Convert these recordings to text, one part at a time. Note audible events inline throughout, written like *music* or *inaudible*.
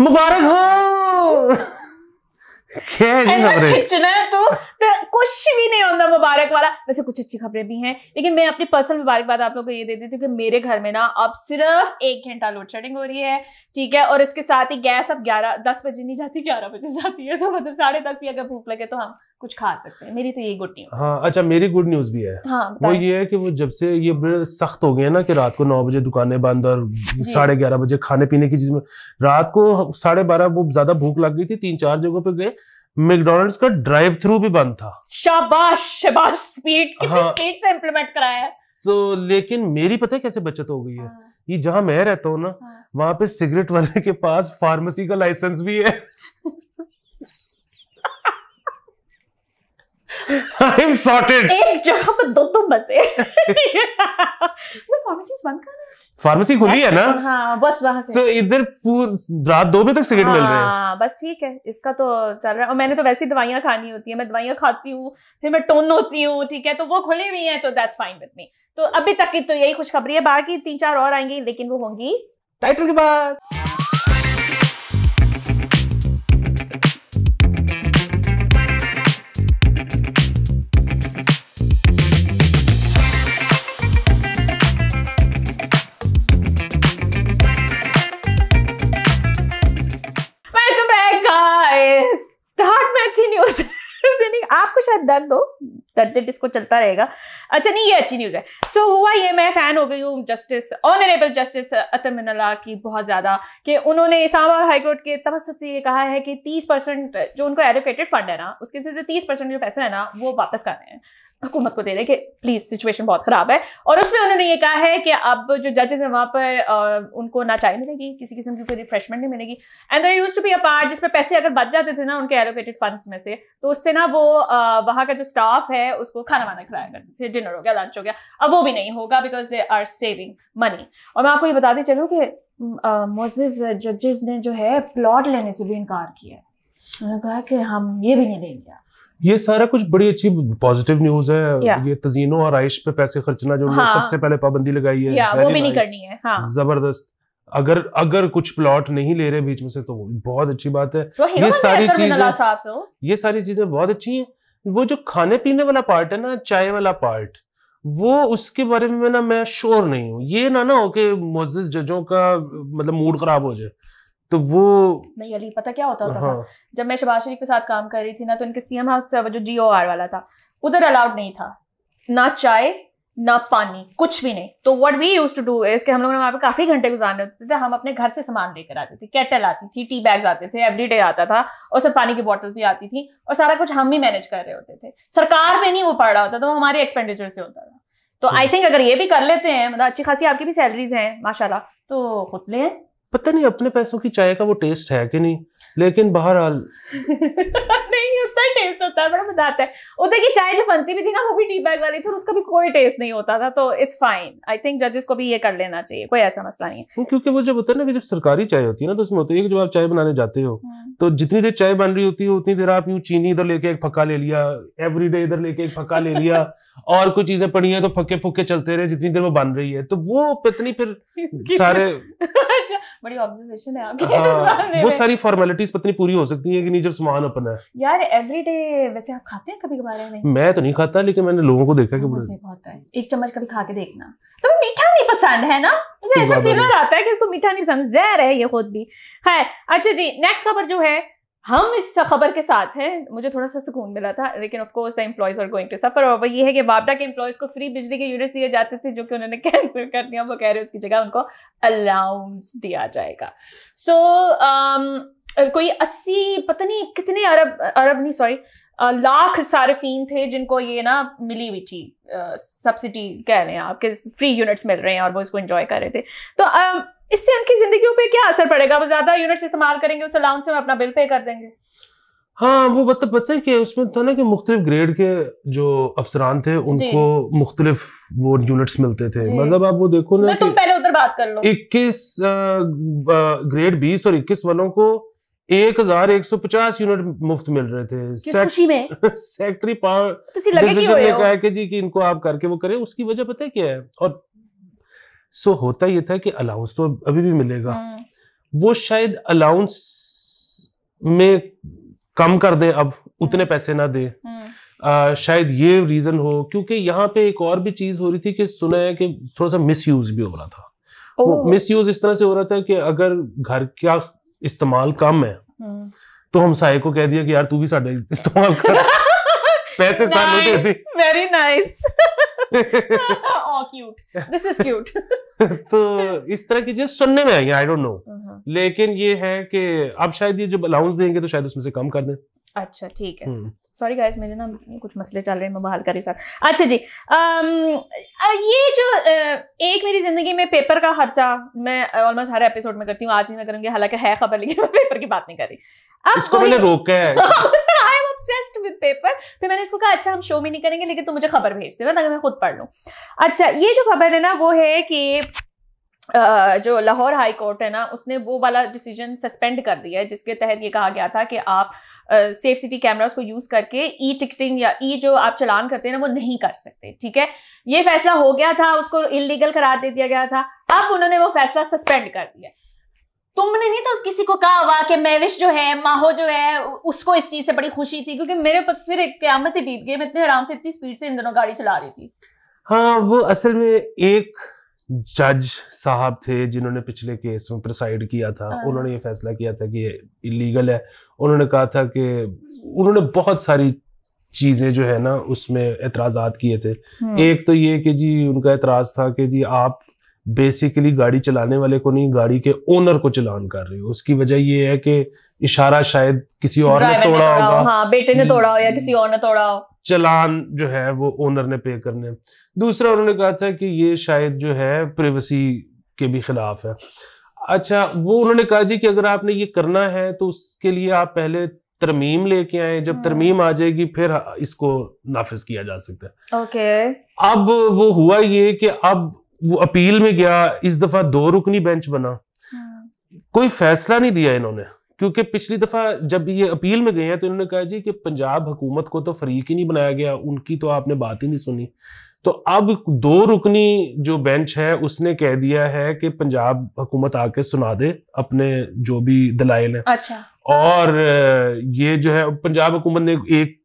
मुबारक हो खिंचना है तू तो कुछ भी नहीं होता मुबारक वाला वैसे कुछ अच्छी खबरें भी हैं लेकिन मैं अपनी पर्सनल मुबारकबाद आप लोगों को ये दे देती हूँ कि मेरे घर में ना अब सिर्फ एक घंटा लोड शेडिंग हो रही है ठीक है और इसके साथ ही गैस अब ग्यारह दस बजे नहीं जाती ग्यारह बजे जाती है तो मतलब साढ़े दस भी अगर भूख लगे तो हम कुछ खा सकते हैं मेरी तो यही गुड न्यूज हाँ अच्छा मेरी गुड न्यूज भी है हाँ, वो ये है कि वो जब से ये सख्त हो गया ना कि रात को नौ बजे दुकानें बंद और साढ़े ग्यारह बजे खाने पीने की चीज में रात को साढ़े बारह वो ज्यादा भूख लग गई थी तीन चार जगहों पे गए मैकडोनल्ड्स का ड्राइव थ्रू भी बंद था शाबाश शाबाश स्पीड हाँ, स्पीड से इम्प्लीमेंट कराया तो लेकिन मेरी पता है कैसे बचत हो गई है ये हाँ। जहां मैं रहता हूँ ना हाँ। वहां पे सिगरेट वाले के पास फार्मेसी का लाइसेंस भी है *laughs* I'm sorted. एक जगह पर दो तो बसे मैं फार्मेसी बंद कर फार्मेसी खुली है ना हाँ बस वहां से तो इधर रात दो बजे तक सिगरेट हाँ, मिल रहे हैं हाँ, बस ठीक है इसका तो चल रहा है और मैंने तो वैसे ही दवाइयाँ खानी होती है मैं दवाइयाँ खाती हूँ फिर मैं टोन होती हूँ ठीक है तो वो खुले हुई हैं तो दैट्स फाइन विद मी तो अभी तक की तो यही खुशखबरी है बाकी तीन चार और आएंगी लेकिन वो होंगी टाइटल के बाद शायद दर्द हो दर्द इसको चलता रहेगा अच्छा नहीं ये अच्छी न्यूज़ है सो so, हुआ ये मैं फ़ैन हो गई हूँ जस्टिस ऑनरेबल जस्टिस अतर मिनला की बहुत ज़्यादा कि उन्होंने इस्लामाबाद हाईकोर्ट के तवसत से ये कहा है कि तीस परसेंट जो उनको एलोकेटेड फंड है ना उसके से तीस परसेंट जो पैसा है ना वो वापस करने हैं हुकूमत को दे दें कि प्लीज़ सिचुएशन बहुत ख़राब है और उसमें उन्होंने ये कहा है कि अब जो जजेस हैं वहाँ पर आ, उनको ना चाय मिलेगी किसी किस्म की कोई रिफ्रेशमेंट नहीं मिलेगी and there used to be a part जिसमें पैसे अगर बच जाते थे ना उनके एलोकेटेड फंड्स में से तो उससे ना वो वहाँ का जो स्टाफ है उसको खाना वाना खिलाया करते थे डिनर हो गया लंच हो गया अब वो भी नहीं होगा because they are saving money और मैं आपको ये बताती चलूँ कि मोजिज जजेज़ ने जो है प्लॉट लेने से भी इनकार किया है उन्होंने कहा कि हम ये भी नहीं लेंगे आप ये सारा कुछ बड़ी अच्छी पॉजिटिव न्यूज है ये तजीनों और आयश पे पैसे खर्चना जो हाँ. सबसे पहले पाबंदी लगाई है वो भी नहीं करनी है हाँ. जबरदस्त अगर अगर कुछ प्लॉट नहीं ले रहे बीच में से तो बहुत अच्छी बात है ये सारी चीजें तो। ये सारी चीजें बहुत अच्छी है वो जो खाने पीने वाला पार्ट है ना चाय वाला पार्ट वो उसके बारे में ना मैं श्योर नहीं हूँ ये ना ना हो कि मोजिस जजों का मतलब मूड खराब हो जाए तो वो नहीं अली पता क्या होता होता हाँ। था जब मैं शबाज शरीफ के साथ काम कर रही थी ना तो इनके सीएम हाउस जो जी आर वाला था उधर अलाउड नहीं था ना चाय ना पानी कुछ भी नहीं तो what we used to do इसके हम लोगों ने वहाँ पे काफ़ी घंटे गुजारने होते थे हम अपने घर से सामान लेकर आते थे कैटल आती थी टी बैग्स आते थे एवरी डे आता था और सब पानी की बॉटल्स भी आती थी और सारा कुछ हम ही मैनेज कर रहे होते थे सरकार में नहीं वो पड़ रहा होता था तो वो हमारे एक्सपेंडिचर से होता था तो आई थिंक हम्म। अगर ये भी कर लेते हैं मतलब अच्छी खासी आपकी भी सैलरीज हैं माशाला तो खुद लें पता नहीं अपने पैसों की चाय का वो टेस्ट है कि नहीं लेकिन बहरहाल *laughs* नहीं उतना ही टेस्ट होता है बड़ा मजा आता है उधर की चाय जो बनती भी थी ना वो भी टी बैग वाली थी और उसका भी कोई टेस्ट नहीं होता था तो इट्स फाइन आई थिंक जजेस को भी ये कर लेना चाहिए कोई ऐसा मसला नहीं है क्योंकि वो जब होता है ना कि जब सरकारी चाय होती है ना तो उसमें होती है कि जब आप चाय बनाने जाते हो हम्म। तो जितनी देर चाय बन रही होती है उतनी देर आप यूँ चीनी इधर लेके एक फक्का ले लिया एवरीडे इधर लेके एक फक्का ले लिया *laughs* और कुछ चीजें पड़ी हैं तो फक्के फुक्के चलते रहे जितनी देर वो बन रही है तो वो पत्नी फिर *laughs* सारे *laughs* बड़ी ऑब्जर्वेशन है आपकी हाँ, वो सारी फॉर्मेलिटीज पत्नी पूरी हो सकती है कि नहीं जब सामान अपना है यार एवरीडे वैसे आप खाते हैं कभी कभार नहीं मैं तो नहीं खाता लेकिन मैंने लोगों को देखा कि बहुत है एक चम्मच कभी खा के देखना तो मीठा नहीं पसंद है ना मुझे ऐसा फीलर आता है कि इसको मीठा नहीं पसंद जहर है ये खुद भी खैर अच्छा जी नेक्स्ट खबर जो है हम इस खबर के साथ हैं मुझे थोड़ा सा सुकून मिला था लेकिन of course the employees are going to suffer और वही ये है कि वापडा के एम्प्लॉयज़ को फ्री बिजली के यूनिट्स दिए जाते थे जो कि उन्होंने कैंसिल *laughs* कर दिया वो कह रहे उसकी जगह उनको अलाउंस दिया जाएगा सो so, um, कोई अस्सी पता नहीं कितने अरब अरब नहीं सॉरी लाख सार्फिन थे जिनको ये ना मिली हुई थी सब्सिडी कह रहे हैं आपके फ्री यूनिट्स मिल रहे हैं और वो इसको इंजॉय कर रहे थे तो um, इससे उनकी जिंदगी पे क्या असर पड़ेगा वो ज्यादा यूनिट्स इस्तेमाल करेंगे उस अलाउंस से अपना बिल पे कर देंगे हाँ वो मतलब पता है कि उसमें था ना कि मुख्तलिफ ग्रेड के जो अफसरान थे उनको मुख्तलिफ वो यूनिट्स मिलते थे मतलब आप वो देखो ना तुम पहले उधर बात कर लो इक्कीस ग्रेड बीस और इक्कीस वालों को एक हजार एक सौ पचास यूनिट मुफ्त मिल रहे थे सेक्रेटरी *laughs* पावर तो ने कहा कि जी कि इनको आप करके वो करें उसकी वजह पता है क्या है और सो होता ये था कि अलाउंस तो अभी भी मिलेगा हम्म। वो शायद अलाउंस में कम कर दे अब उतने हम्म। पैसे ना दे हम्म। आ, शायद ये रीजन हो क्योंकि यहाँ पे एक और भी चीज हो रही थी कि सुना है कि थोड़ा सा मिस यूज भी हो रहा था वो मिस यूज इस तरह से हो रहा था कि अगर घर का इस्तेमाल कम है तो हम साय को कह दिया कि यार तू भी सा इस्तेमाल कर *laughs* पैसे सानू दे दे very nice cute this is cute तो इस तरह की चीज सुनने में आई है आई डोंट नो लेकिन ये है कि अब शायद ये जो अलाउंस देंगे तो शायद उसमें से कम कर दें अच्छा ठीक है सॉरी hmm. गाइस मेरे ना कुछ मसले चल रहे हैं बहाल कर साथ अच्छा जी आम, ये जो एक मेरी ज़िंदगी में पेपर का खर्चा मैं ऑलमोस्ट हर एपिसोड में करती हूँ आज ही मैं करूंगी हालांकि है खबर लेकिन मैं पेपर की बात नहीं कर रही अब इसको मैंने रोका है *laughs* ऑब्सेस्ड विद पेपर फिर मैंने इसको कहा अच्छा हम शो में नहीं करेंगे लेकिन तुम मुझे खबर भेज देना ताकि मैं खुद पढ़ लूँ अच्छा ये जो खबर है ना वो है कि Uh, जो लाहौर हाई कोर्ट है ना उसने वो वाला डिसीजन सस्पेंड कर दिया है जिसके तहत ये कहा गया था कि आप सेफ सिटी कैमरास को यूज़ करके ई टिकटिंग या ई जो आप चलान करते हैं ना वो नहीं कर सकते ठीक है ये फैसला हो गया था उसको इलीगल करार दे दिया गया था अब उन्होंने वो फैसला सस्पेंड कर दिया तुमने नहीं तो किसी को कहा हुआ कि मैविश जो है माहो जो है उसको इस चीज से बड़ी खुशी थी क्योंकि मेरे फिर एक क्यामत ही बीत गई मैं इतने आराम से इतनी स्पीड से इन दोनों गाड़ी चला रही थी हाँ वो असल में एक जज साहब थे जिन्होंने पिछले केस में प्रिसाइड किया था हाँ। उन्होंने ये फैसला किया था कि ये इलीगल है उन्होंने कहा था कि उन्होंने बहुत सारी चीज़ें जो है ना उसमें एतराज किए थे हम्म। एक तो ये कि जी उनका एतराज़ था कि जी आप बेसिकली गाड़ी चलाने वाले को नहीं गाड़ी के ओनर को चलान कर रही हो उसकी वजह यह है कि इशारा शायद किसी और ने तोड़ा होगा हाँ, बेटे ने तोड़ा हो या किसी और ने तोड़ा हो चलान जो है वो ओनर ने पे करने दूसरा उन्होंने कहा था कि ये शायद जो है प्रिवेसी के भी खिलाफ है अच्छा वो उन्होंने कहा जी कि अगर आपने ये करना है तो उसके लिए आप पहले तरमीम लेके आए जब हाँ। तरमीम आ जाएगी फिर इसको नाफिज किया जा सकता है ओके अब वो हुआ ये कि अब वो अपील में गया इस दफा दो रुकनी बेंच बना हाँ। कोई फैसला नहीं दिया इन्होंने क्योंकि पिछली दफा जब ये अपील में गए हैं तो इन्होंने कहा जी कि पंजाब हुकूमत को तो फरीक ही नहीं बनाया गया उनकी तो आपने बात ही नहीं सुनी तो अब दो रुकनी जो बेंच है उसने कह दिया है कि पंजाब हुकूमत आके सुना दे अपने जो भी दलाइल है अच्छा और ये जो है पंजाब हुकूमत ने एक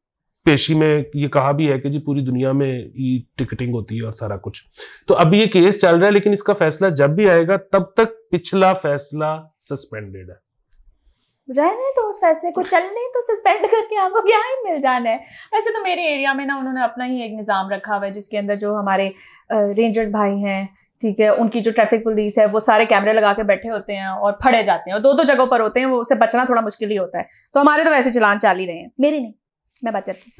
पेशी में ये कहा भी है कि जी पूरी दुनिया में ई टिकटिंग होती है और सारा कुछ तो अभी ये केस चल रहा है लेकिन इसका फैसला जब भी आएगा तब तक पिछला फैसला सस्पेंडेड है रहने तो उस फैसले को चलने तो सस्पेंड करके आपको क्या ही मिल जाना है वैसे तो मेरे एरिया में ना उन्होंने अपना ही एक निज़ाम रखा हुआ है जिसके अंदर जो हमारे रेंजर्स भाई हैं ठीक है उनकी जो ट्रैफिक पुलिस है वो सारे कैमरे लगा के बैठे होते हैं और फड़े जाते हैं और दो दो जगहों पर होते हैं वो उसे बचना थोड़ा मुश्किल ही होता है तो हमारे तो वैसे चलान चाल ही रहे हैं मेरी नहीं मैं बच जाती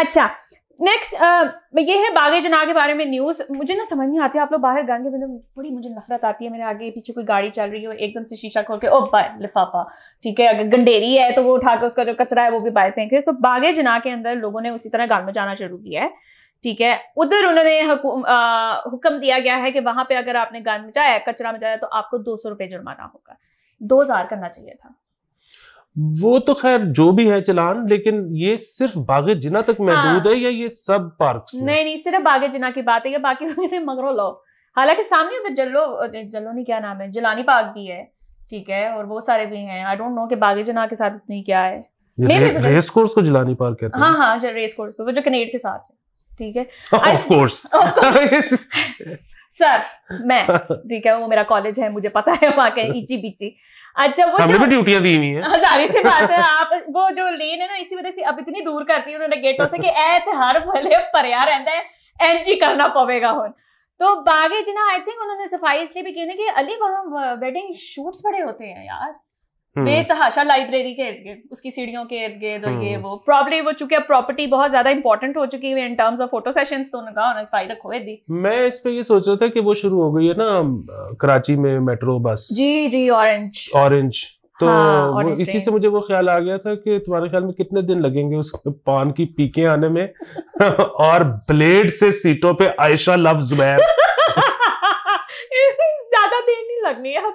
अच्छा नेक्स्ट uh, ये है बागे जना के बारे में न्यूज़ मुझे ना समझ नहीं आती आप लोग बाहर गाने बिंदु बड़ी मुझे नफरत आती है मेरे आगे पीछे कोई गाड़ी चल रही हो एकदम से शीशा खोल के ओ बाय लिफाफा ठीक है अगर गंडेरी है तो वो उठा के उसका जो कचरा है वो भी बाहर फेंक रहे सो बागे जना के अंदर लोगों ने उसी तरह गान में जाना शुरू किया है ठीक है उधर उन्होंने हुक्म दिया गया है कि वहां पर अगर आपने में जाया कचरा जाया तो आपको दो सौ रुपये जुर्माना होगा दो हजार करना चाहिए था वो तो खैर जो भी है चलान लेकिन ये सिर्फ बागे जिना तक हाँ। महदूद हाँ। है या ये सब पार्क नहीं नहीं सिर्फ बागे जिना की बात है या बाकी *laughs* मगरों लो हालांकि सामने उधर जल्लो जल्लो नहीं क्या नाम है जलानी पार्क भी है ठीक है और वो सारे भी हैं आई डोंट नो कि बागे जना के साथ इतनी क्या है रेस कोर्स को जलानी पार्क कहते हैं हाँ हाँ रेस कोर्स को वो जो कनेड के साथ है ठीक है ऑफ कोर्स सर मैं *laughs* ठीक है वो मेरा कॉलेज है मुझे पता है वहाँ के *laughs* इची बिची अच्छा वो हमने भी तो ड्यूटियां दी हुई हैं *laughs* जारी सी बात है आप वो जो लेन है ना इसी वजह से अब इतनी दूर करती है गेटों से कि *laughs* तो हर भले परिया रहंदा है एनजी करना पवेगा हुन तो बागे जिना आई थिंक उन्होंने सफाई इसलिए भी की ना कि अली वहाँ वेडिंग शूट्स बड़े होते हैं यार बेतहाशा हम्म। तो लाइब्रेरी के इर्द गिर्द उसकी सीढ़ियों के इर्द गिर्द और ये हम्म। वो प्रॉब्लम वो चूंकि अब प्रॉपर्टी बहुत ज्यादा इंपॉर्टेंट हो चुकी है in terms of photo sessions तो उनका ऑन फाइल रखो दी मैं इस पे ये सोच रहा था कि वो शुरू हो गई है ना कराची में मेट्रो बस जी जी ऑरेंज ऑरेंज तो हाँ, इसी से मुझे वो ख्याल आ गया था कि तुम्हारे ख्याल में कितने दिन लगेंगे उस पान की पीके आने में *laughs* और ब्लेड से सीटों पे आयशा लव जुबैर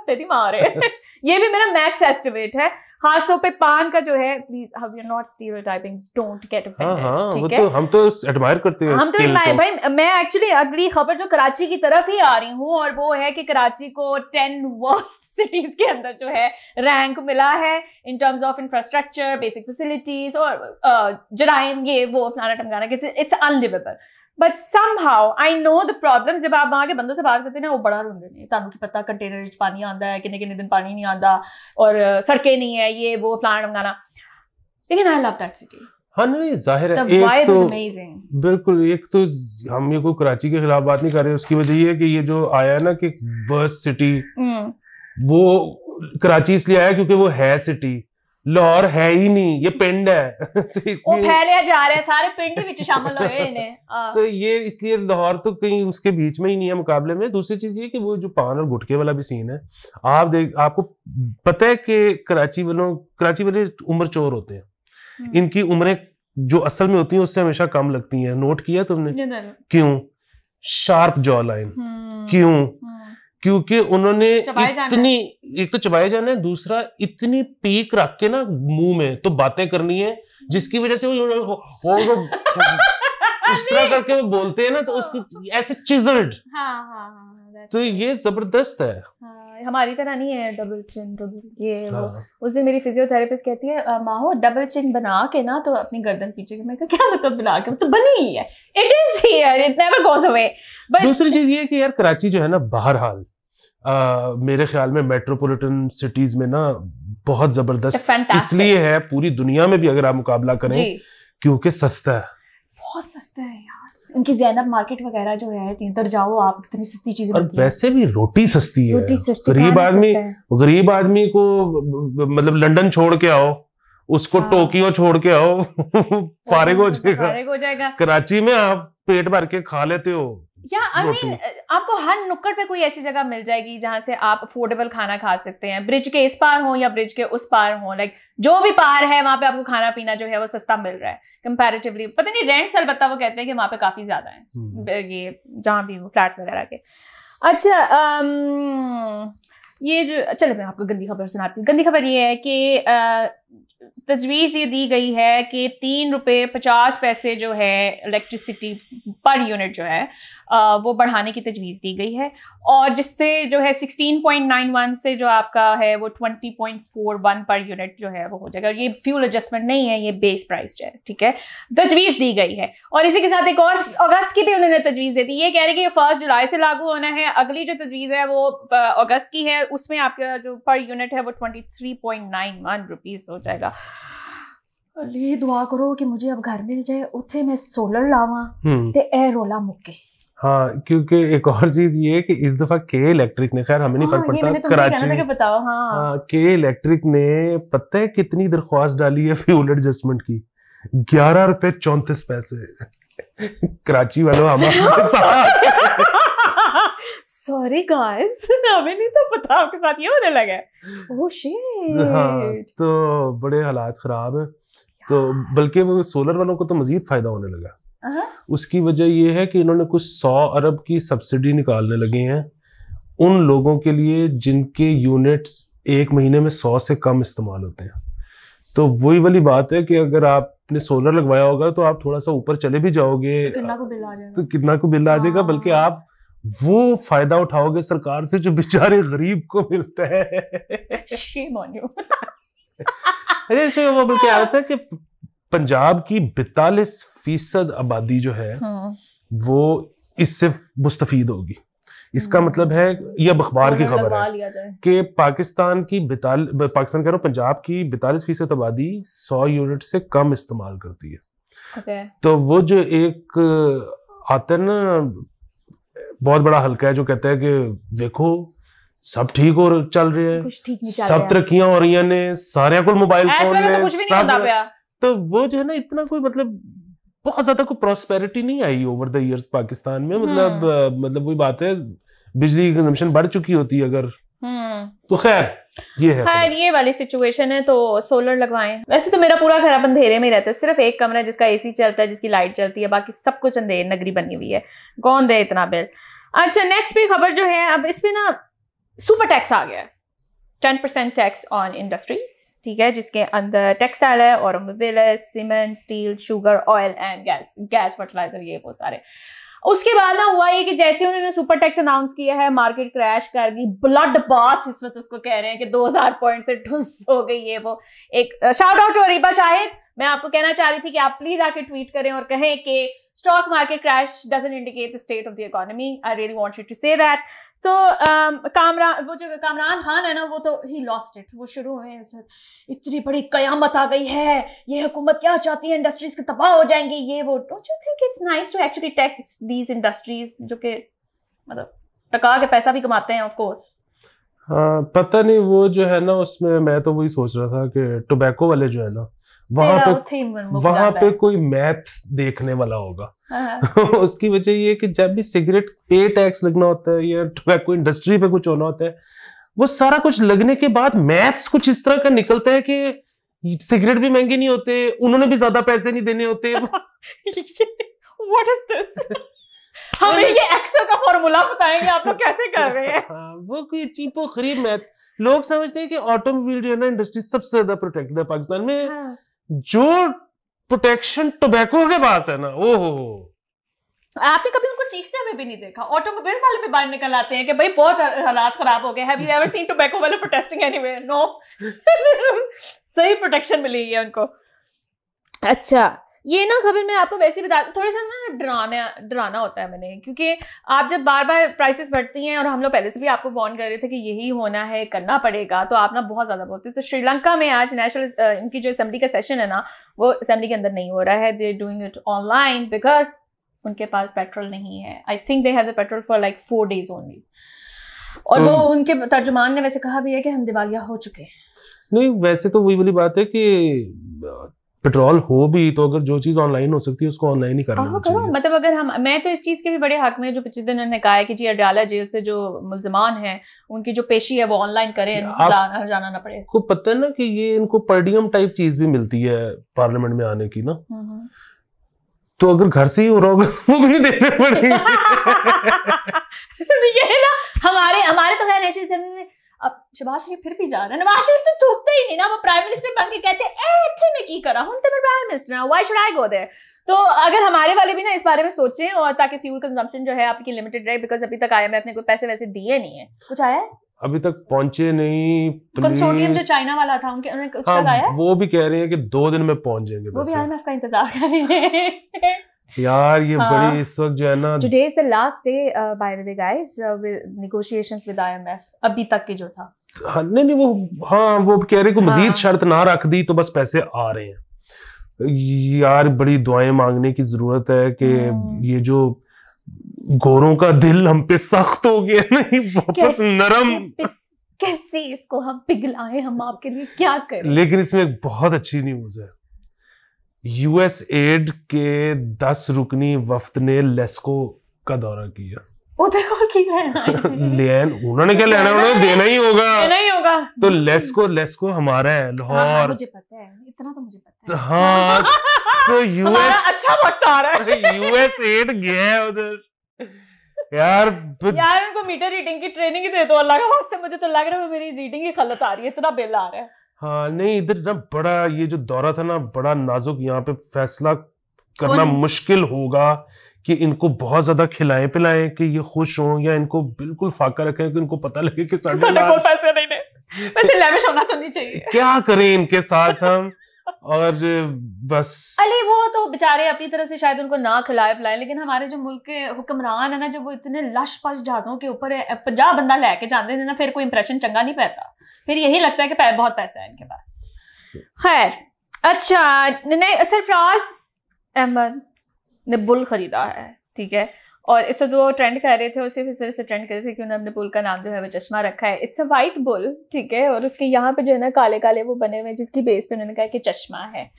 नहीं मारे *laughs* ये भी मेरा मैक्स एस्टिमेट है खासतौर पे पान का जो है please how you are not stereotyping don't get offended ठीक है तो, हम तो एडमायर करते हैं हम तो एडमायर भाई मैं एक्चुअली अगली खबर जो कराची की तरफ ही आ रही हूं और वो है कि कराची को 10 वर्स्ट सिटीज के अंदर जो है रैंक मिला है in terms of infrastructure basic facilities और जराइम uh, ये वो फलाना टमकाना it's unlivable but somehow I know the problem जब आप वहाँ के बंदों से बात करते ना वो बड़ा रोंदे ने तानू की पता कंटेनर पानी आता है किन्ने किन्ने दिन पानी नहीं आता और सड़कें नहीं है ये वो फलाना मंगाना लेकिन आई लव दैट सिटी हाँ नहीं जाहिर है एक तो बिल्कुल एक तो हम ये कोई कराची के खिलाफ बात नहीं कर रहे उसकी वजह ये है कि ये जो आया ना कि वर्स्ट हम्म। सिटी वो कराची इसलिए आया क्योंकि वो है सिटी लाहौर है ही नहीं ये पिंड है *laughs* तो इसलिए फैले जा रहे है सारे पिंड ਵਿੱਚ शामिल ਹੋਏ ਨੇ *laughs* हाँ। तो ये इसलिए लाहौर तो कहीं उसके बीच में ही नहीं है मुकाबले में दूसरी चीज ये कि वो जो पान और गुटके वाला भी सीन है आप देख आपको पता है कि कराची वालों कराची वाले उम्र चोर होते हैं हम्म। इनकी उम्रें जो असल में होती हैं उससे हमेशा कम लगती हैं नोट किया तुमने क्यों शार्प जॉ लाइन हम्म। क्यों क्योंकि उन्होंने इतनी एक तो चबाया जाना है दूसरा इतनी पीक रख के ना मुंह में तो बातें करनी है जिसकी वजह से वो इस *laughs* तरह करके वो बोलते हैं ना तो उसको हाँ, हाँ। ऐसे चिजल्ड हाँ, हाँ, हाँ, तो ये जबरदस्त है हाँ, हमारी तरह नहीं है डबल चिन तो ये हाँ। वो उस दिन मेरी फिजियोथेरेपिस्ट कहती है माहो डबल चिन बना के ना तो अपनी गर्दन पीछे मैं कहा क्या मतलब बना के मतलब बनी ही है it is here it never goes away दूसरी चीज ये कि यार कराची जो है ना बहरहाल मेरे ख्याल में मेट्रोपॉलिटन सिटीज में ना बहुत जबरदस्त इसलिए है पूरी दुनिया में भी अगर आप मुकाबला करें क्योंकि सस्ता है बहुत सस्ता है यार उनकी जैनब मार्केट वगैरह जो है इधर जाओ आप इतनी सस्ती चीजें और वैसे भी रोटी सस्ती है रोटी सस्ती गरीब आदमी गरीब आदमी को मतलब लंदन छोड़ के आओ उसको हाँ। टोकियो छोड़ के आओ *laughs* हाँ, फारिग हो जाएगा कराची में आप पेट भर के खा लेते हो या आई मीन आपको हर नुक्कड़ पे कोई ऐसी जगह मिल जाएगी जहाँ से आप अफोर्डेबल खाना खा सकते हैं ब्रिज के इस पार हो या ब्रिज के उस पार हो लाइक like, जो भी पार है वहाँ पे आपको खाना पीना जो है वो सस्ता मिल रहा है कंपैरेटिवली पता नहीं रेंट्स अलबत्ता वो कहते हैं कि वहाँ पे काफ़ी ज़्यादा है हम्म। ये जहाँ भी हो फ्लैट्स वगैरह के अच्छा आम, ये जो चलो मैं आपको गंदी खबर सुनाती हूँ गंदी खबर ये है कि तजवीज़ ये दी गई है कि तीन रुपये पचास पैसे जो है इलेक्ट्रिसिटी पर यूनिट जो है आ, वो बढ़ाने की तजवीज़ दी गई है और जिससे जो है सिक्सटीन पॉइंट नाइन वन से जो आपका है वो twenty point four one per unit जो है वो हो जाएगा और ये फ्यूल एडजस्टमेंट नहीं है ये बेस प्राइस जो है ठीक है तजवीज़ दी गई है और इसी के साथ एक और अगस्त की भी उन्होंने तजवीज़ दे दी ये कह रहे कि फर्स्ट जुलाई से लागू होना है अगली जो तजवीज़ है वो अगस्त की है उसमें आपका जो पर यूनिट है वो twenty three point nine one rupees हो जाएगा ਇਹ ਦੁਆ ਕਰੋ ਕਿ ਮੁਝੇ ਅਬ ਘਰ ਮਿਲ ਜਾਏ ਉੱਥੇ ਮੈਂ ਸੋਲਰ ਲਾਵਾਂ ਤੇ ਇਹ ਰੋਲਾ ਮੁੱਕੇ हाँ क्योंकि एक और चीज ये है कि इस दफा के इलेक्ट्रिक ने खैर हमें नहीं पड़ हाँ, पड़ता कराची बताओ हाँ। हाँ, के इलेक्ट्रिक ने पता है कितनी दरख्वास्त डाली है फ्यूल एडजस्टमेंट की ग्यारह रुपए चौंतीस पैसे कराची वालों हम *laughs* सॉरी गाइस हमें नहीं तो पता आपके साथ ये होने लगा है वो oh, शिट हाँ तो बड़े हालात खराब है तो बल्कि वो सोलर वालों को तो मजीद फायदा होने लगा उसकी वजह यह है कि इन्होंने कुछ सौ अरब की सब्सिडी निकालने लगे हैं उन लोगों के लिए जिनके यूनिट्स एक महीने में सौ से कम इस्तेमाल होते हैं तो वही वाली बात है कि अगर आपने सोलर लगवाया होगा तो आप थोड़ा सा ऊपर चले भी जाओगे तो कितना को बिल आ जाएगा तो कितना को बिल आ जाएगा हाँ। बल्कि आप वो फायदा उठाओगे सरकार से जो बेचारे गरीब को मिलता है *laughs* जैसे *laughs* वो बोल के आ रहा था कि पंजाब की बैतालीस फीसद आबादी जो है हाँ। वो इससे मुस्तफ़ होगी इसका हम्म। मतलब है ये अखबार की खबर है कि पाकिस्तान की बिताल पाकिस्तान कह रहा हूँ पंजाब की बैतालीस फीसद आबादी सौ यूनिट से कम इस्तेमाल करती है okay. तो वो जो एक आता है ना बहुत बड़ा हल्का है जो कहता है कि देखो सब ठीक और चल रहे हैं सब तरक्या हो रही ने सारे को मोबाइल फोन ਫੋਨ ਵੇਲੇ तो, तो वो जो है ना इतना कोई मतलब बहुत ज्यादा कोई प्रोस्पेरिटी नहीं आई ओवर द इयर्स पाकिस्तान में मतलब हम्म। मतलब वही बात है बिजली की कंजम्पशन बढ़ चुकी होती है अगर हम्म। तो खैर ये है खैर ये वाली सिचुएशन है तो सोलर लगवाएं वैसे तो मेरा पूरा घर अंधेरे में रहता है सिर्फ एक कमरा है जिसका एसी चलता है जिसकी लाइट चलती है बाकी सब कुछ अंधेरे नगरी बनी हुई है कौन दे इतना बिल अच्छा नेक्स्ट भी खबर जो है अब इसमें ना सुपर टैक्स आ गया ten percent tax on industries ठीक है जिसके अंदर टेक्सटाइल है ऑटोमोबाइल है cement steel sugar oil and gas gas fertiliser ये वो सारे उसके बाद ना हुआ ये कि जैसे उन्होंने सुपर टैक्स अनाउंस किया है मार्केट क्रैश कर गई ब्लड बाथ इस वक्त उसको कह रहे हैं कि 2000 पॉइंट से ठुस हो गई है वो एक शाउट आउट हो रिबा शाहिद मैं आपको कहना चाह रही थी कि आप प्लीज आके ट्वीट करें और कहें कि stock market crash doesn't indicate the state of the economy I really want you to say that तो कामरान वो जो कामरान खान है ना वो तो ही लॉस्ट इट वो शुरू हुए इतनी बड़ी कयामत आ गई है ये हुकूमत क्या चाहती है इंडस्ट्रीज के तबाह हो जाएंगी ये वो don't you think it's nice to actually tax these industries जो कि मतलब टका के पैसा भी कमाते हैं ऑफ कोर्स हाँ पता नहीं वो जो है ना उसमें मैं तो वही सोच रहा था कि टोबैको वाले जो है ना वहां पे वहां पे कोई मैथ देखने वाला होगा हाँ, हाँ। *laughs* उसकी वजह ये कि जब भी सिगरेट पे टैक्स लगना होता है या टोबैको इंडस्ट्री पे कुछ होना होता है वो सारा कुछ लगने के बाद मैथ्स कुछ इस तरह का निकलता है कि सिगरेट भी महंगे नहीं होते उन्होंने भी ज्यादा पैसे नहीं देने होते व्हाट इज दिस हमें ये एक्सो का फॉर्मूला बताएंगे आप लोग कैसे कर रहे हैं हाँ, वो कोई चीपो खरीब मैथ लोग समझते हैं कि ऑटोमोबाइल जो है ना इंडस्ट्री सबसे ज्यादा प्रोटेक्टेड है पाकिस्तान में हाँ। जो प्रोटेक्शन टोबैको के पास है ना ओ हो आपने कभी उनको चीखते हुए भी नहीं देखा ऑटोमोबाइल वाले भी बाहर निकल आते हैं कि भाई बहुत हालात खराब हो गए have you ever seen tobacco वाले प्रोटेस्टिंग एनीवेयर नो सही प्रोटेक्शन मिली है उनको अच्छा ये ना खबर मैं आपको वैसे बता थोड़ा सा ना डराना डराना होता है मैंने क्योंकि आप जब बार बार प्राइसेस बढ़ती हैं और हम लोग पहले से भी आपको वॉर्न कर रहे थे कि यही होना है करना पड़ेगा तो आप ना बहुत ज़्यादा बोलते तो श्रीलंका में आज नेशनल इनकी जो असम्बली का सेशन है ना वो असम्बली के अंदर नहीं हो रहा है they doing it online because उनके पास पेट्रोल नहीं है I think they has a petrol for like four days only और वो hmm. उनके तर्जुमान ने वैसे कहा भी है कि हम दिवालिया हो चुके हैं नहीं वैसे तो वही वाली बात है कि पेट्रोल हो भी तो अगर जो चीज़ ऑनलाइन हो सकती है उसको ऑनलाइन ही करना हाँ, चाहिए मतलब अगर हम मैं तो इस चीज़ के भी बड़े हक में जो पिछले दिन उन्होंने कहा है कि जी अडियाला जेल से जो मुलजमान है उनकी जो पेशी है वो ऑनलाइन करें जाना ना पड़े को पता है ना कि ये इनको पर्डियम टाइप चीज़ भी मिलती है पार्लियामेंट में आने की ना तो अगर घर से ही हो रहा *laughs* वो भी देने पड़ेंगे *laughs* तो ये ना हमारे हमारे तो खैर ऐसी अब शबाज शरीफ फिर भी जा रहे हैं नवाज शरीफ तो थूकते ही नहीं ना वो प्राइम मिनिस्टर बन के कहते हैं मैं की करा हूं मैं प्राइम मिनिस्टर हूं why should I go there तो अगर हमारे वाले भी ना इस बारे में सोचें और ताकि फ्यूल कंजम्पशन जो है आपकी लिमिटेड रहे बिकॉज अभी तक आया मैं अपने कोई पैसे वैसे दिए नहीं है कुछ आया है अभी तक पहुंचे नहीं कंसोर्टियम जो चाइना वाला था उनके उन्होंने कुछ हाँ, लगाया वो भी कह रहे हैं कि दो दिन में पहुंच जाएंगे वो भी आईएमएफ का इंतजार कर रहे हैं यार ये हाँ. बड़ी इस वक्त जो है ना today is the last day by the way guys negotiations with IMF अभी तक के जो था हाँ नहीं नहीं वो हाँ वो कह रहे को हाँ. मजीद शर्त ना रख दी तो बस पैसे आ रहे हैं यार बड़ी दुआएं मांगने की जरूरत है कि हाँ। ये जो गोरों का दिल हम पे सख्त हो गया नहीं वापस नरम कैसे इसको हम पिघलाएं हम आपके लिए क्या करें लेकिन इसमें एक बहुत अच्छी न्यूज है यूएस एड के दस रुकनी वफ्त ने लेस्को का दौरा किया उन्होंने क्या लेना उन्होंने देना ही होगा देना ही होगा तो लेस्को लेस्को हमारा है हाँ, हाँ, लाहौर मुझे पता है इतना तो मुझे पता है हाँ *laughs* तो यूएस अच्छा वक्त आ रहा है यूएस *laughs* एड गया है उधर यार यार उनको मीटर रीडिंग की ट्रेनिंग ही दे दो अल्लाह का वास्ते मुझे तो लग रहा है मेरी रीडिंग ही गलत आ रही है इतना बिल आ रहा है हाँ नहीं इधर ना बड़ा ये जो दौरा था ना बड़ा नाजुक यहाँ पे फैसला करना मुश्किल होगा कि इनको बहुत ज्यादा खिलाएं पिलाएं कि ये खुश हों या इनको बिल्कुल फाका रखें कि इनको पता लगे कि साढ़े पैसे नहीं वैसे लेविश होना तो नहीं चाहिए क्या करें इनके साथ हम और बस अली वो तो बेचारे अपनी तरह से शायद उनको ना खिलाए पिलाए लेकिन हमारे जो मुल्क के हुक्मरान है ना जब वो इतने लश पश जहाज़ों के ऊपर पंजाब बंदा लेके जाते हैं ना फिर कोई इंप्रेशन चंगा नहीं पैता फिर यही लगता है कि बहुत पैसा है इनके पास खैर अच्छा नहीं सरफराज अहमद ने बुल खरीदा है ठीक है और इस वक्त वो ट्रेंड कर रहे थे और सिर्फ इस वजह से ट्रेंड कर रहे थे कि उन्होंने अपने बुल का नाम जो है वो चश्मा रखा है इट्स अ वाइट बुल ठीक है और उसके यहाँ पे जो है ना काले काले वो बने हुए हैं जिसकी बेस पे उन्होंने कहा कि चश्मा है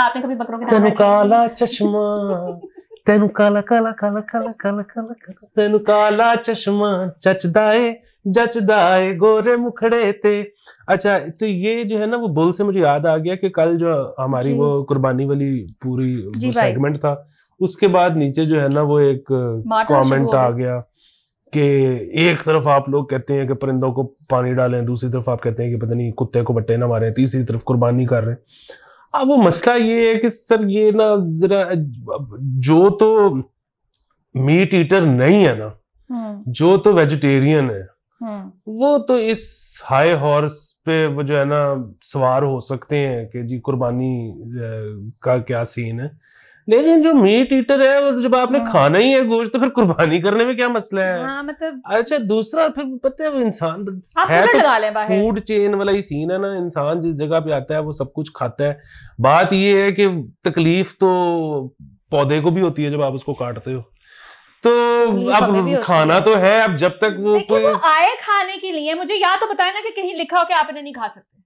आपने कभी बकरों के नाम काला चश्मा तेन काला काला काला काला काला काला काला तेनु काला चश्मा चचदाए जचदाए गोरे मुखड़े ते अच्छा तो ये जो है ना वो बुल से मुझे याद आ गया कि कल जो हमारी वो कुर्बानी वाली पूरी सेगमेंट था उसके बाद नीचे जो है ना वो एक कमेंट uh, आ गया कि एक तरफ आप लोग कहते हैं कि परिंदों को पानी डालें दूसरी तरफ आप कहते हैं कि पता नहीं कुत्ते को बट्टे ना मारें तीसरी तरफ कुर्बानी कर रहे हैं अब वो मसला ये है कि सर ये ना जरा जो तो मीट ईटर नहीं है ना हम्म। जो तो वेजिटेरियन है हम्म। वो तो इस हाई हॉर्स पे वो जो है ना सवार हो सकते हैं कि जी कुर्बानी uh, का क्या सीन है लेकिन जो मीट ईटर है वो तो जब आपने हाँ। खाना ही है गोश्त तो फिर कुर्बानी करने में क्या मसला है हाँ, मतलब अच्छा दूसरा फिर पता है वो इंसान तो है तो फूड चेन वाला ही सीन है ना इंसान जिस जगह पे आता है वो सब कुछ खाता है बात ये है कि तकलीफ तो पौधे को भी होती है जब आप उसको काटते हो तो अब खाना तो है अब जब तक वो वो आए खाने के लिए मुझे या तो बताया ना कि कहीं लिखा हो कि आप इन्हें नहीं खा सकते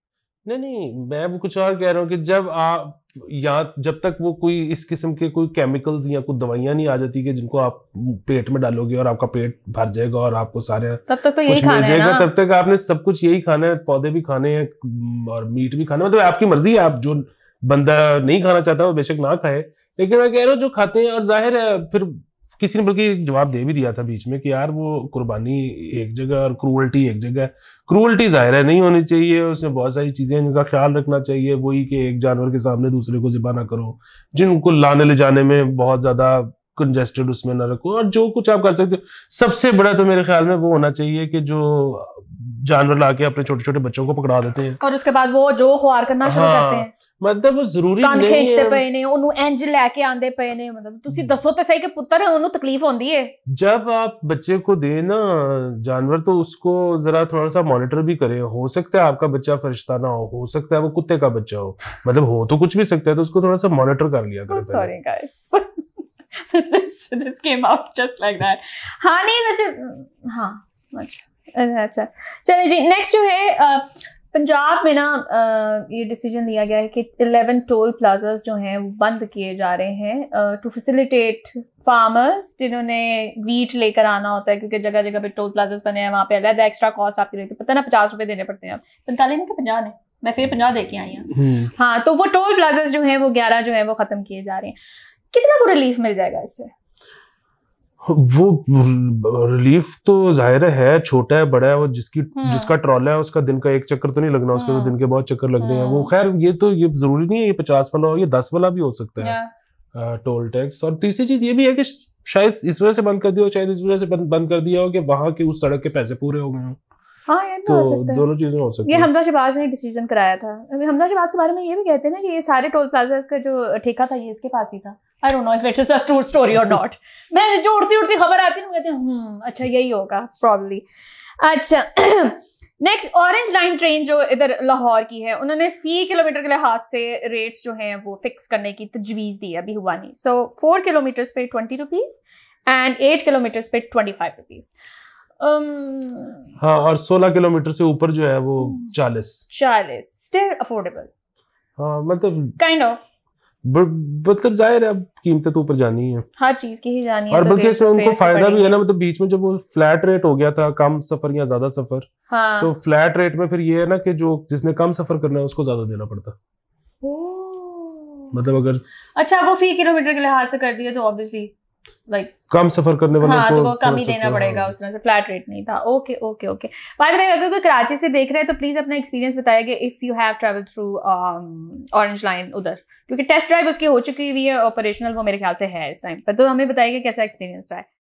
नहीं नहीं मैं वो कुछ और कह रहा हूँ कि जब आप या जब तक वो कोई इस किस्म के कोई केमिकल्स या कुछ दवाइयाँ नहीं आ जाती कि जिनको आप पेट में डालोगे और आपका पेट भर जाएगा और आपको सारे तब तक तो यही खाना है ना तब तक आपने सब कुछ यही खाना है पौधे भी खाने हैं और मीट भी खाना मतलब आपकी मर्जी है आप जो बंदा नहीं खाना चाहता वो बेशक ना खाए लेकिन मैं कह रहा हूँ जो खाते हैं और जाहिर है फिर किसी ने बल्कि जवाब दे भी दिया था बीच में कि यार वो कुर्बानी एक जगह और क्रूअल्टी एक जगह क्रूअल्टी ज़ाहिर है नहीं होनी चाहिए उसमें बहुत सारी चीज़ें जिनका ख्याल रखना चाहिए वही कि एक जानवर के सामने दूसरे को ज़िबा ना करो जिनको लाने ले जाने में बहुत ज़्यादा कंजेस्टेड उसमें ना रखो और जो कुछ आप कर सकते हो सबसे बड़ा तो मेरे ख्याल में वो होना चाहिए कि जो जानवर ला के अपने छोटे छोटे बच्चों को पकड़ा देते हैं और उसके बाद वो जो खुआर करना शुरू हाँ, करते हैं मतलब वो जरूरी ਨਹੀਂ ਹੈ ਕੰਨ पे ने ਨੇ ਉਹਨੂੰ ਇੰਜ ਲੈ ਕੇ ਆਂਦੇ ਪਏ ਨੇ ਮਤਲਬ ਤੁਸੀਂ ਦੱਸੋ ਤੇ ਸਹੀ ਕਿ ਪੁੱਤਰ ਉਹਨੂੰ ਤਕਲੀਫ ਹੁੰਦੀ ਹੈ ਜਦ ਆਪ ਬੱਚੇ ਕੋ ਦੇ ਨਾ ਜਾਨਵਰ ਤੋਂ ਉਸਕੋ ਜ਼ਰਾ ਥੋੜਾ ਸਾ ਮੋਨੀਟਰ ਵੀ ਕਰੇ ਹੋ ਸਕਤਾ ਹੈ ਆਪਕਾ ਬੱਚਾ ਫਰਿਸ਼ਤਾ हो ਹੋ ਹੋ ਸਕਤਾ ਹੈ ਉਹ का बच्चा हो मतलब हो तो कुछ भी सकता है तो उसको थोड़ा सा मॉनिटर कर लिया करें sorry guys *laughs* *laughs* this this came out just like that हाँ नहीं वैसे हाँ अच्छा अच्छा, अच्छा। चलिए जी नेक्स्ट जो है पंजाब में ना ये डिसीजन लिया गया है कि 11 टोल प्लाजाज जो हैं वो बंद किए जा रहे हैं टू फैसिलिटेट फार्मर्स जिन्होंने वीट लेकर आना होता है क्योंकि जगह जगह पे टोल प्लाजाज बने हैं वहाँ पे अलग एक्स्ट्रा कॉस्ट आपके लेते तो पता ना पचास रुपये देने पड़ते हैं आप पैंतालीस में पंजाब ने मैं फिर पंजाब दे के आई हूँ हम्म। हाँ तो वो टोल प्लाजाज जो हैं वो ग्यारह जो है वो ख़त्म किए जा रहे हैं कितना को रिलीफ मिल जाएगा इससे वो रिलीफ तो जाहिर है छोटा है बड़ा है वो जिसकी हम्म। जिसका ट्रॉला है उसका दिन का एक चक्कर तो नहीं लगना उसके तो हम्म। दिन के बहुत चक्कर लगने हैं वो हम्म। खैर ये तो ये जरूरी नहीं है ये पचास वाला हो ये दस वाला भी हो सकता है टोल टैक्स और तीसरी चीज ये भी है कि शायद इस वजह से बंद कर दिया हो शायद इस वजह से बंद कर दिया हो कि वहां के उस सड़क के पैसे पूरे हो गए हो हाँ यार तो हो सकता दोनों चीजें हो सकती ये हमजा शहबाज ने डिसीजन कराया था हमजा शहबाज के बारे में ये भी कहते हैं ना कि ये सारे टोल का जो ठेका था ये इसके पास ही था I don't know if it's a true story और नॉट मैं जो उड़ती उड़ती खबर आती है कहते हैं हम्म, अच्छा यही होगा प्रॉब्ली अच्छा नेक्स्ट ऑरेंज लाइन ट्रेन जो इधर लाहौर की है उन्होंने फी किलोमीटर के लिहाज से रेट्स जो हैं वो फिक्स करने की तजवीज़ दी है अभी हुआ नहीं सो फोर किलोमीटर्स पे twenty rupees and eight kilometres पे ट्वेंटी फाइव रुपीज़ हाँ और 16 किलोमीटर से ऊपर जो है वो 40 40 स्टिल अफोर्डेबल हाँ मतलब काइंड ऑफ मतलब जाहिर है अब कीमतें तो ऊपर जानी है हर चीज की ही जानी है और तो बल्कि इसमें उनको फायदा भी है ना मतलब बीच में जब वो फ्लैट रेट हो गया था कम सफर या ज्यादा सफर हाँ। तो फ्लैट रेट में फिर ये है ना कि जो जिसने कम सफर करना है उसको ज्यादा देना पड़ता मतलब अगर अच्छा वो फी किलोमीटर के लिहाज से कर दिया तो ऑब्वियसली लाइक like, कम सफर करने वाले हाँ, तो को तो वो कम ही देना पड़ेगा उस तरह से फ्लैट रेट नहीं था ओके ओके ओके बाद में अगर कोई कराची से देख रहे हैं तो प्लीज़ अपना एक्सपीरियंस बताइएगा if you have travel through orange line उधर क्योंकि टेस्ट ड्राइव उसकी हो चुकी हुई है ऑपरेशनल वो मेरे ख्याल से है इस टाइम पर तो हमें बताएगा कैसा एक्सपीरियंस रहा है